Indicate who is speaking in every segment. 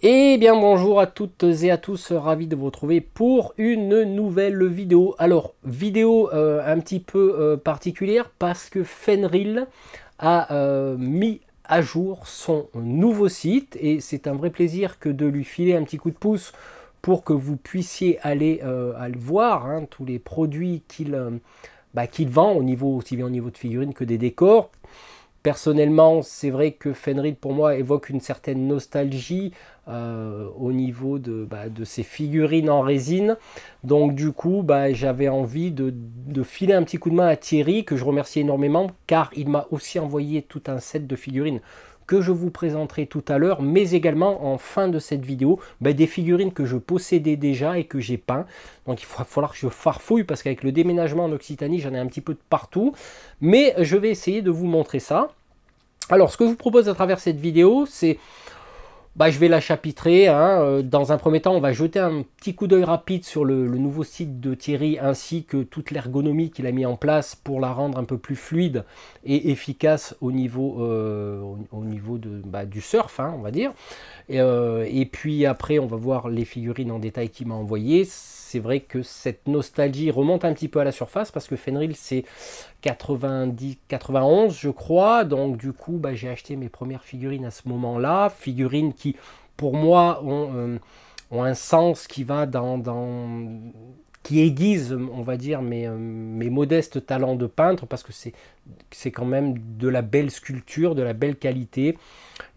Speaker 1: Et eh bien bonjour à toutes et à tous, ravi de vous retrouver pour une nouvelle vidéo. Alors, vidéo euh, un petit peu euh, particulière parce que Fenril a euh, mis à jour son nouveau site et c'est un vrai plaisir que de lui filer un petit coup de pouce pour que vous puissiez aller, le voir hein, tous les produits qu'il bah, vend au niveau aussi bien au niveau de figurines que des décors. Personnellement, c'est vrai que Fenril pour moi évoque une certaine nostalgie euh, au niveau bah, de, ces figurines en résine. Donc du coup, bah, j'avais envie de, filer un petit coup de main à Thierry, que je remercie énormément, car il m'a aussi envoyé tout un set de figurines que je vous présenterai tout à l'heure, mais également en fin de cette vidéo, bah, des figurines que je possédais déjà et que j'ai peint. Donc il va falloir que je farfouille, parce qu'avec le déménagement en Occitanie, j'en ai un petit peu de partout. Mais je vais essayer de vous montrer ça. Alors, ce que je vous propose à travers cette vidéo, c'est bah, je vais la chapitrer. Hein. Euh, dans un premier temps, on va jeter un petit coup d'œil rapide sur le, nouveau site de Thierry ainsi que toute l'ergonomie qu'il a mis en place pour la rendre un peu plus fluide et efficace au niveau, euh, niveau de, bah, du surf, hein, on va dire. Et, euh, et puis après, on va voir les figurines en détail qu'il m'a envoyées c'est vrai que cette nostalgie remonte un petit peu à la surface parce que Fenrir, c'est 90, 91 je crois, donc du coup bah, j'ai acheté mes premières figurines à ce moment-là, figurines qui pour moi ont, euh, ont, un sens qui va dans, dans qui aiguise, on va dire, mes, euh, mes modestes talents de peintre, parce que c'est quand même de la belle sculpture, de la belle qualité.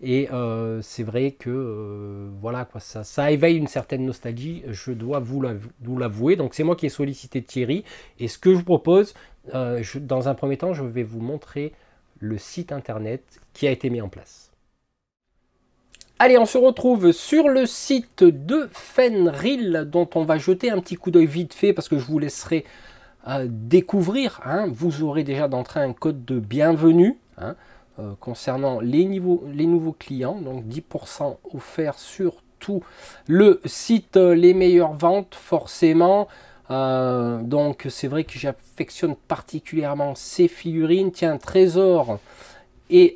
Speaker 1: Et euh, c'est vrai que euh, voilà quoi, ça, ça, éveille une certaine nostalgie, je dois vous l'avouer. Donc c'est moi qui ai sollicité Thierry. Et ce que je vous propose, je, dans un premier temps, je vais vous montrer le site internet qui a été mis en place. Allez, on se retrouve sur le site de Fenril, dont on va jeter un petit coup d'œil vite fait, parce que je vous laisserai euh, découvrir. Hein. Vous aurez déjà d'entrée un code de bienvenue hein, euh, concernant les, nouveaux clients, donc 10% offert sur tout le site, euh, les meilleures ventes forcément. donc c'est vrai que j'affectionne particulièrement ces figurines. Tiens, trésor et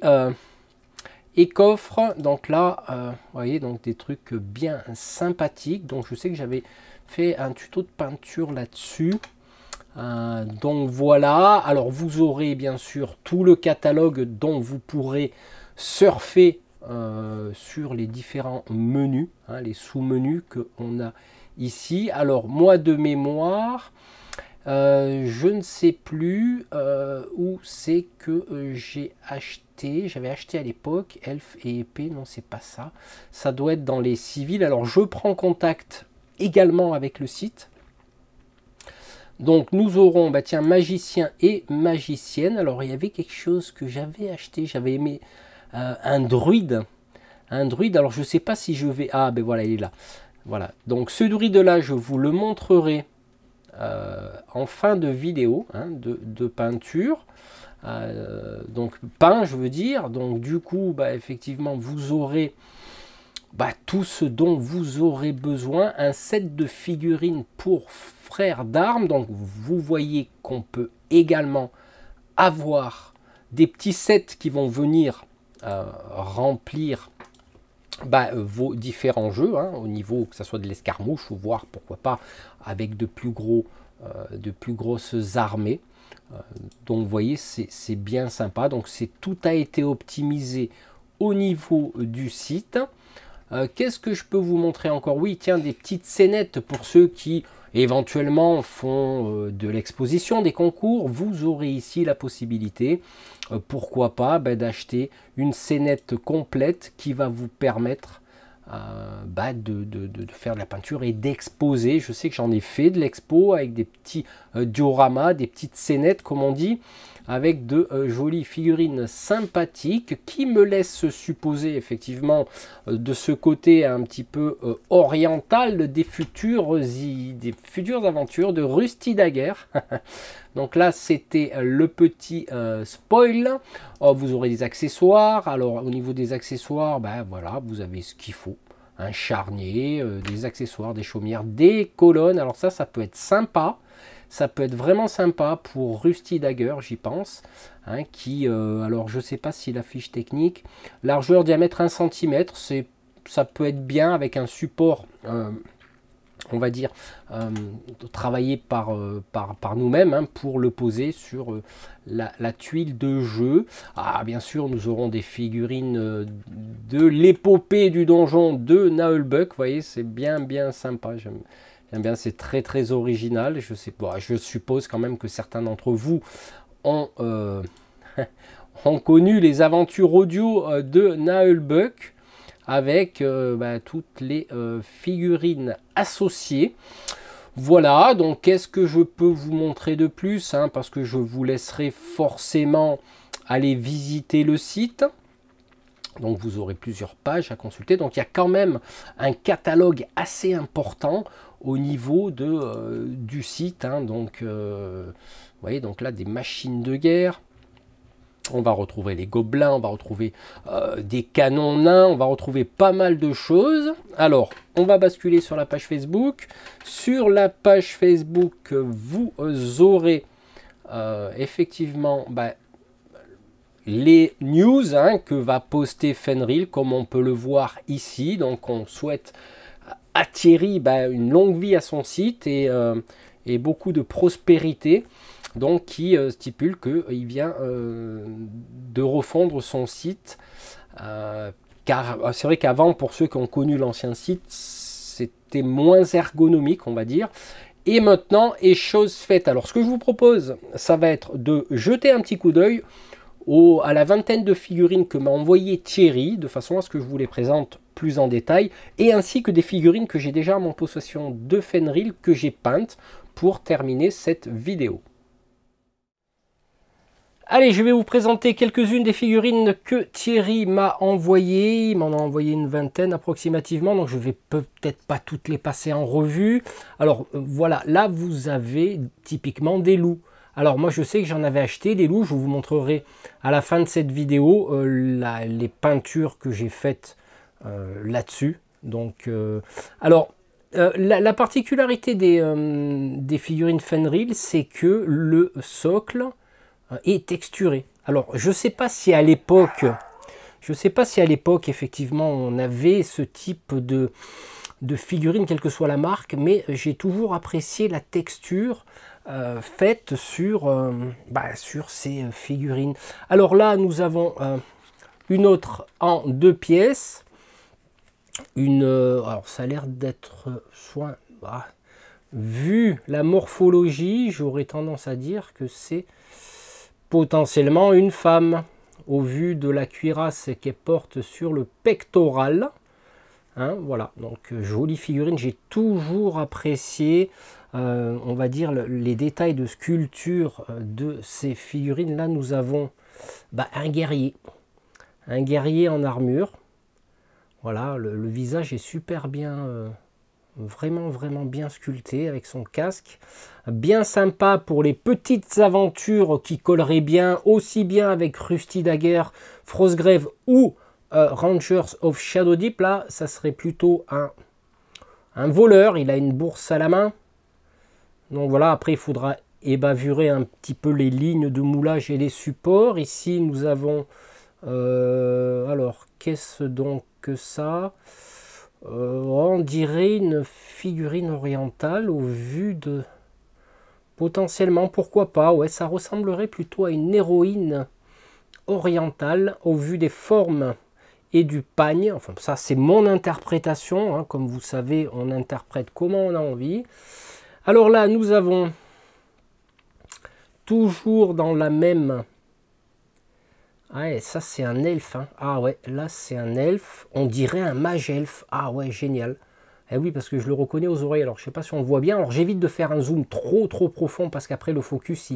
Speaker 1: et coffre donc là euh, voyez donc des trucs bien sympathiques donc je sais que j'avais fait un tuto de peinture là dessus euh, donc voilà alors vous aurez bien sûr tout le catalogue dont vous pourrez surfer euh, sur les différents menus hein, les sous menus que on a ici alors moi de mémoire euh, je ne sais plus euh, où c'est que euh, j'ai acheté. J'avais acheté à l'époque Elf et épée. Non, c'est pas ça. Ça doit être dans les civils. Alors, je prends contact également avec le site. Donc nous aurons, bah tiens, magicien et magicienne. Alors il y avait quelque chose que j'avais acheté, j'avais aimé un druide. Un druide, alors je ne sais pas si je vais... Ah ben voilà, il est là. Voilà, donc ce druide-là, je vous le montrerai euh, en fin de vidéo hein, de, peinture. Euh, donc peint, je veux dire. Donc du coup, bah, effectivement, vous aurez bah, tout ce dont vous aurez besoin, un set de figurines pour frères d'armes. Donc vous voyez qu'on peut également avoir des petits sets qui vont venir euh, remplir bah, euh, vos différents jeux, hein, au niveau que ce soit de l'escarmouche ou voir pourquoi pas avec de plus, gros, euh, de plus grosses armées. Euh, donc vous voyez, c'est bien sympa. Donc c'est tout a été optimisé au niveau du site. Qu'est-ce que je peux vous montrer encore Oui, tiens, des petites scénettes pour ceux qui éventuellement fond euh, de l'exposition, des concours, vous aurez ici la possibilité, euh, pourquoi pas, bah, d'acheter une scénette complète qui va vous permettre euh, bah, de, faire de la peinture et d'exposer. Je sais que j'en ai fait de l'expo avec des petits dioramas, des petites scénettes, comme on dit avec de euh, jolies figurines sympathiques qui me laissent supposer effectivement euh, de ce côté un petit peu euh, oriental des futures, des futures aventures de Rusty Daguerre Donc là, c'était le petit spoil. Oh, vous aurez des accessoires. Alors, au niveau des accessoires, ben voilà, vous avez ce qu'il faut. Un charnier, des accessoires, des chaumières, des colonnes. Alors ça, ça peut être sympa. Ça peut être vraiment sympa pour Rusty Dagger, j'y pense, hein, qui, euh, alors je ne sais pas si la fiche technique, largeur, diamètre 1 cm, ça peut être bien avec un support... Euh, on va dire, euh, travaillé par, par, nous-mêmes hein, pour le poser sur la, tuile de jeu. Ah, bien sûr, nous aurons des figurines de l'épopée du donjon de Naulbuck. Vous voyez, c'est bien, bien sympa. J'aime eh bien c'est très très original. Je, sais, pas, je suppose quand même que certains d'entre vous ont, euh, ont, connu les aventures audio euh, de Naël avec euh, bah, toutes les figurines associées. Voilà, donc qu'est-ce que je peux vous montrer de plus hein, Parce que je vous laisserai forcément aller visiter le site. Donc vous aurez plusieurs pages à consulter. Donc il y a quand même un catalogue assez important au niveau de, euh, du site. Hein. donc, euh, vous voyez, donc là, des machines de guerre. On va retrouver les gobelins, on va retrouver euh, des canons nains, on va retrouver pas mal de choses. Alors, on va basculer sur la page Facebook. Sur la page Facebook, vous aurez effectivement bah, les news hein, que va poster Fenril, comme on peut le voir ici. Donc, on souhaite Thierry bah, une longue vie à son site et, euh, beaucoup de prospérité. Donc qui euh, stipule stipule qu'il euh, vient de refondre son site. car c'est vrai qu'avant, pour ceux qui ont connu l'ancien site, c'était moins ergonomique, on va dire. Et maintenant, et chose faite. Alors ce que je vous propose, ça va être de jeter un petit coup d'œil à la vingtaine de figurines que m'a envoyé Thierry, de façon à ce que je vous les présente plus en détail, et ainsi que des figurines que j'ai déjà en mon possession de Fenril que j'ai peintes pour terminer cette vidéo. Allez, je vais vous présenter quelques-unes des figurines que Thierry m'a envoyé Il m'en a envoyé une vingtaine approximativement, donc je vais peut-être pas toutes les passer en revue. Alors euh, voilà, là vous avez typiquement des loups. Alors moi je sais que j'en avais acheté des loups, je vous montrerai à la fin de cette vidéo euh, les peintures que j'ai faites euh, là-dessus. Donc, euh, alors, euh, la, particularité des, figurines Fenrir, c'est que le socle est texturé. Alors, je sais pas si à l'époque, je sais pas si à l'époque, effectivement, on avait ce type de, figurines, figurine, quelle que soit la marque, mais j'ai toujours apprécié la texture faite sur, bah, sur ces figurines. Alors là, nous avons une autre en deux pièces une. Euh, alors ça a l'air d'être euh, soin bah, vu la morphologie, j'aurais tendance à dire que c'est potentiellement une femme, au vu de la cuirasse qu'elle porte sur le pectoral. Hein, voilà, donc euh, jolie figurine, j'ai toujours apprécié, on va dire, les détails de sculpture de ces figurines. Là, nous avons bah, un guerrier, un guerrier en armure, voilà, le, visage est super bien, euh, vraiment vraiment bien sculpté avec son casque. Bien sympa pour les petites aventures qui colleraient bien aussi bien avec Rusty Dagger, Frostgrave ou euh, Rangers of Shadow Deep. Là, ça serait plutôt un, un voleur. Il a une bourse à la main. Donc voilà, après il faudra ébavurer un petit peu les lignes de moulage et les supports. Ici, nous avons... Euh, alors, qu'est-ce donc que ça. Euh, on dirait une figurine orientale au vu de... Potentiellement, pourquoi pas Ouais, ça ressemblerait plutôt à une héroïne orientale au vu des formes et du pagne. Enfin, ça, c'est mon interprétation. Hein. Comme vous savez, on interprète comment on a envie. Alors là, nous avons toujours dans la même ah ça, c'est un elfe. Hein. Ah ouais, là, c'est un elfe. On dirait un mage elfe. Ah ouais, génial. et eh oui, parce que je le reconnais aux oreilles. Alors, je sais pas si on le voit bien. Alors, j'évite de faire un zoom trop, trop profond parce qu'après, le focus,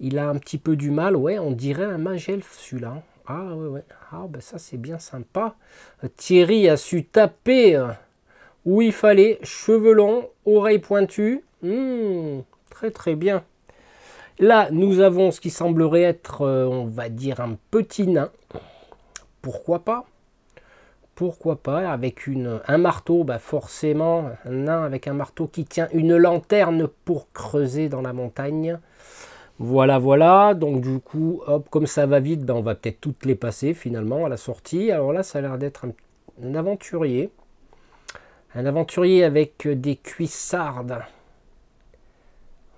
Speaker 1: il, a un petit peu du mal. Ouais, on dirait un mage elfe, celui-là. Hein. Ah ouais, Ah, ben ça, c'est bien sympa. Euh, Thierry a su taper euh, où il fallait. Cheveux longs, oreilles pointues. Hmm, très, très bien. Là, nous avons ce qui semblerait être, euh, on va dire, un petit nain. Pourquoi pas Pourquoi pas Avec une, un marteau, bah forcément, un nain avec un marteau qui tient une lanterne pour creuser dans la montagne. Voilà, voilà. Donc du coup, hop, comme ça va vite, bah, on va peut-être toutes les passer finalement à la sortie. Alors là, ça a l'air d'être un, un, aventurier. Un aventurier avec des cuissardes.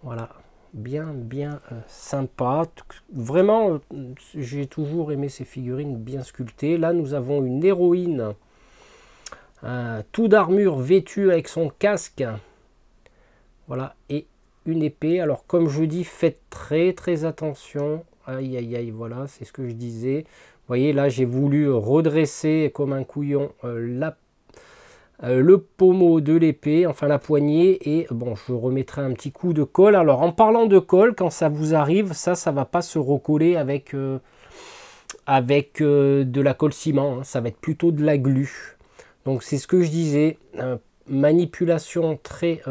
Speaker 1: Voilà bien, bien euh, sympa. Vraiment, euh, j'ai toujours aimé ces figurines bien sculptées. Là, nous avons une héroïne, tout d'armure vêtue avec son casque. Voilà, et une épée. Alors, comme je dis, faites très, très attention. Aïe, aïe, aïe, voilà, c'est ce que je disais. Vous voyez, là, j'ai voulu redresser comme un couillon euh, la euh, le pommeau de l'épée, enfin la poignée, et bon, je remettrai un petit coup de colle. Alors, en parlant de colle, quand ça vous arrive, ça, ça va pas se recoller avec, euh, avec euh, de la colle ciment, hein. ça va être plutôt de la glu. Donc, c'est ce que je disais, manipulation très,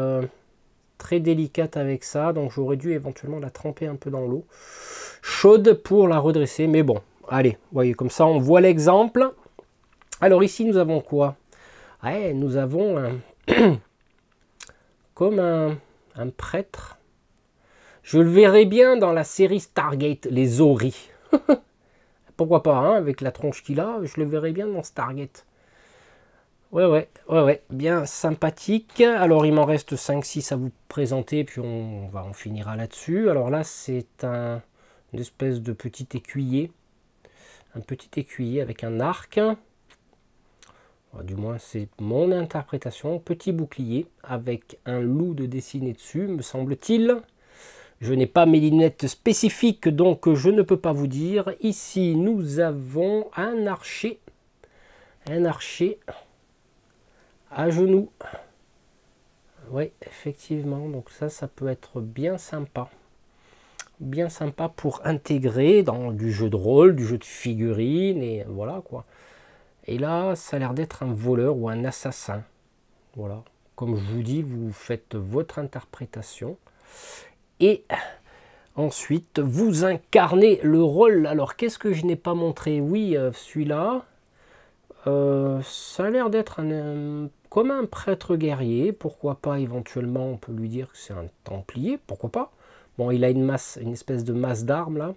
Speaker 1: très délicate avec ça, donc j'aurais dû éventuellement la tremper un peu dans l'eau chaude pour la redresser, mais bon, allez, voyez, comme ça on voit l'exemple. Alors ici, nous avons quoi nous avons un comme un, prêtre. Je le verrai bien dans la série Stargate, les Ori. Pourquoi pas, hein, avec la tronche qu'il a, je le verrai bien dans Stargate. Ouais, ouais, ouais, ouais, bien sympathique. Alors, il m'en reste 5-6 à vous présenter, puis on, va, on finira là-dessus. Alors là, c'est un, une espèce de petit écuyer. Un petit écuyer avec un arc du moins c'est mon interprétation, petit bouclier avec un loup de dessiné dessus, me semble-t-il. Je n'ai pas mes lunettes spécifiques, donc je ne peux pas vous dire. Ici, nous avons un archer, un archer à genoux. Oui, effectivement, donc ça, ça peut être bien sympa. Bien sympa pour intégrer dans du jeu de rôle, du jeu de figurines, et voilà quoi. Et là, ça a l'air d'être un voleur ou un assassin. Voilà. Comme je vous dis, vous faites votre interprétation. Et ensuite, vous incarnez le rôle. Alors, qu'est-ce que je n'ai pas montré Oui, euh, celui-là. Euh, ça a l'air d'être un, euh, comme un prêtre guerrier. Pourquoi pas, éventuellement, on peut lui dire que c'est un templier. Pourquoi pas Bon, il a une masse, une espèce de masse d'armes, là.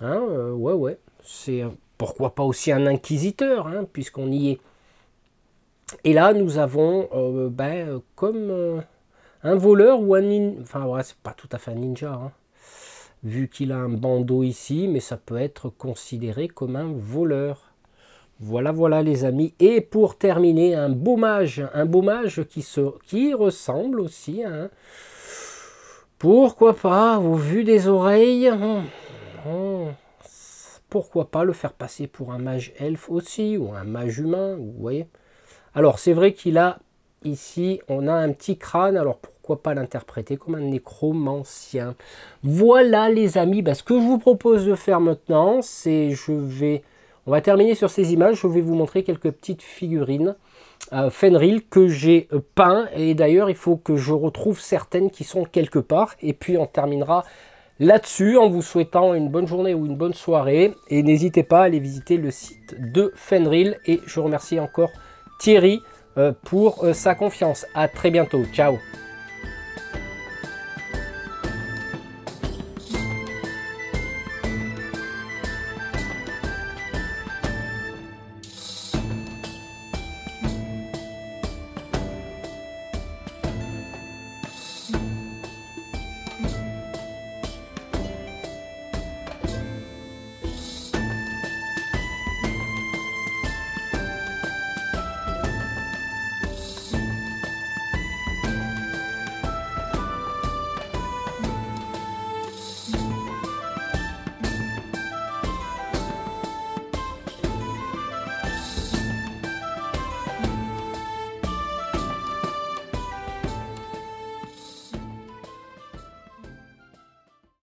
Speaker 1: Hein ouais, ouais. C'est pourquoi pas aussi un inquisiteur, hein, puisqu'on y est. Et là, nous avons euh, ben, euh, comme euh, un voleur ou un ninja. Enfin, c'est pas tout à fait un ninja, hein, vu qu'il a un bandeau ici, mais ça peut être considéré comme un voleur. Voilà, voilà, les amis. Et pour terminer, un beau un beau qui, se, qui ressemble aussi à un. Pourquoi pas, au vu des oreilles. Hum, hum pourquoi pas le faire passer pour un mage elfe aussi, ou un mage humain, vous voyez. Alors c'est vrai qu'il a, ici, on a un petit crâne, alors pourquoi pas l'interpréter comme un nécromancien. Voilà les amis, bah, ce que je vous propose de faire maintenant, c'est je vais... On va terminer sur ces images, je vais vous montrer quelques petites figurines euh, que j'ai euh, peint et d'ailleurs il faut que je retrouve certaines qui sont quelque part et puis on terminera là-dessus en vous souhaitant une bonne journée ou une bonne soirée. Et n'hésitez pas à aller visiter le site de Fenril. Et je remercie encore Thierry euh, pour euh, sa confiance. A très bientôt. Ciao